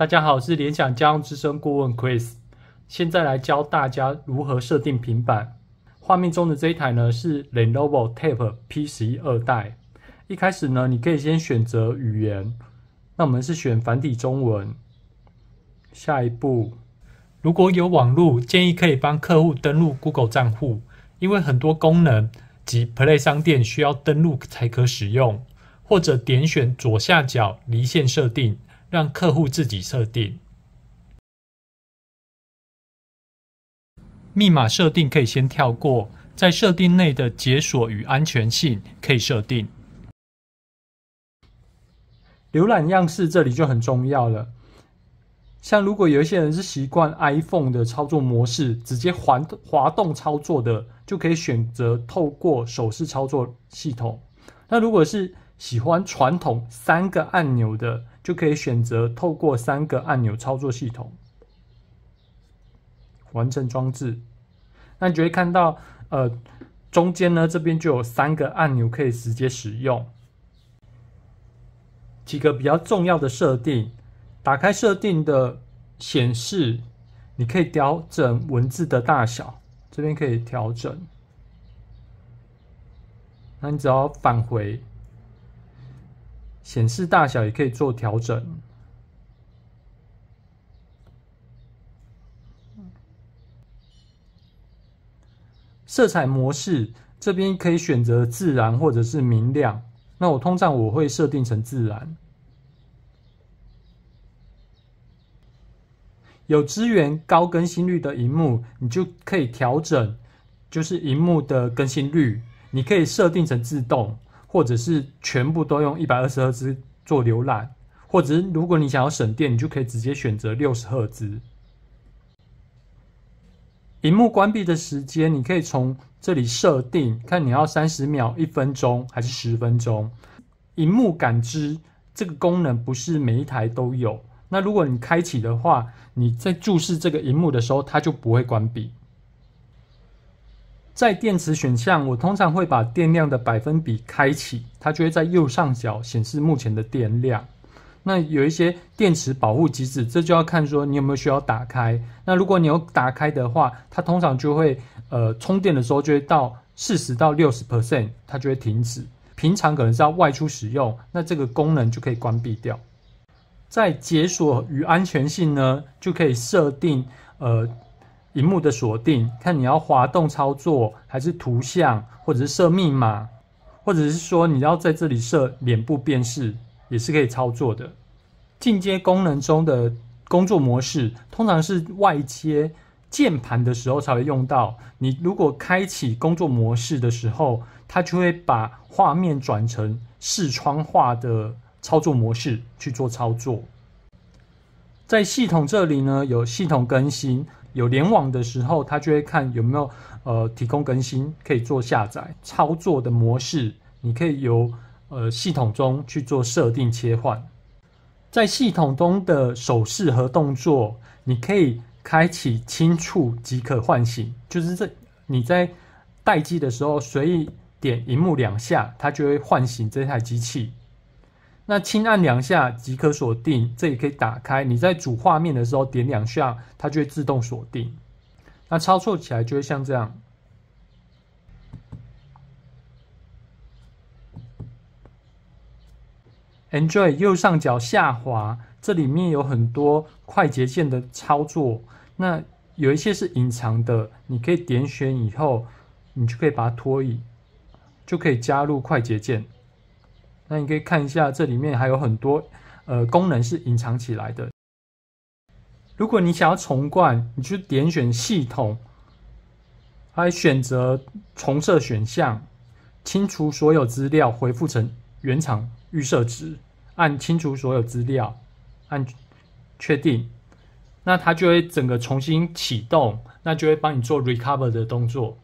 大家好，我是联想家用之声顾问 Chris，现在来教大家如何设定平板。画面中的这一台呢是 Lenovo Tab P 十一二代。一开始呢，你可以先选择语言，那我们是选繁体中文。下一步，如果有网络，建议可以帮客户登录 Google 账户，因为很多功能及 Play 商店需要登录才可使用，或者点选左下角离线设定。让客户自己设定密码，设定可以先跳过，在设定内的解锁与安全性可以设定。浏览样式这里就很重要了。像如果有一些人是习惯 iPhone 的操作模式，直接环滑动操作的，就可以选择透过手势操作系统。那如果是喜欢传统三个按钮的，就可以选择透过三个按钮操作系统完成装置，那你就会看到，呃，中间呢这边就有三个按钮可以直接使用几个比较重要的设定，打开设定的显示，你可以调整文字的大小，这边可以调整，那你只要返回。显示大小也可以做调整。色彩模式这边可以选择自然或者是明亮。那我通常我会设定成自然。有支援高更新率的荧幕，你就可以调整，就是荧幕的更新率，你可以设定成自动。或者是全部都用一百二十赫兹做浏览，或者是如果你想要省电，你就可以直接选择六十赫兹。屏幕关闭的时间，你可以从这里设定，看你要三十秒、一分钟还是十分钟。屏幕感知这个功能不是每一台都有，那如果你开启的话，你在注视这个屏幕的时候，它就不会关闭。在电池选项，我通常会把电量的百分比开启，它就会在右上角显示目前的电量。那有一些电池保护机制，这就要看说你有没有需要打开。那如果你有打开的话，它通常就会，呃，充电的时候就会到四十到六十 percent，它就会停止。平常可能是要外出使用，那这个功能就可以关闭掉。在解锁与安全性呢，就可以设定，呃。荧幕的锁定，看你要滑动操作，还是图像，或者是设密码，或者是说你要在这里设脸部辨识，也是可以操作的。进阶功能中的工作模式，通常是外接键盘的时候才会用到。你如果开启工作模式的时候，它就会把画面转成视窗化的操作模式去做操作。在系统这里呢，有系统更新。有联网的时候，它就会看有没有呃提供更新，可以做下载操作的模式。你可以由呃系统中去做设定切换，在系统中的手势和动作，你可以开启轻触即可唤醒，就是这你在待机的时候随意点荧幕两下，它就会唤醒这台机器。那轻按两下即可锁定，这也可以打开。你在主画面的时候点两下，它就会自动锁定。那操作起来就会像这样。Enjoy 右上角下滑，这里面有很多快捷键的操作。那有一些是隐藏的，你可以点选以后，你就可以把它拖移，就可以加入快捷键。那你可以看一下，这里面还有很多呃功能是隐藏起来的。如果你想要重灌，你去点选系统，还选择重设选项，清除所有资料，恢复成原厂预设值，按清除所有资料，按确定，那它就会整个重新启动，那就会帮你做 recover 的动作。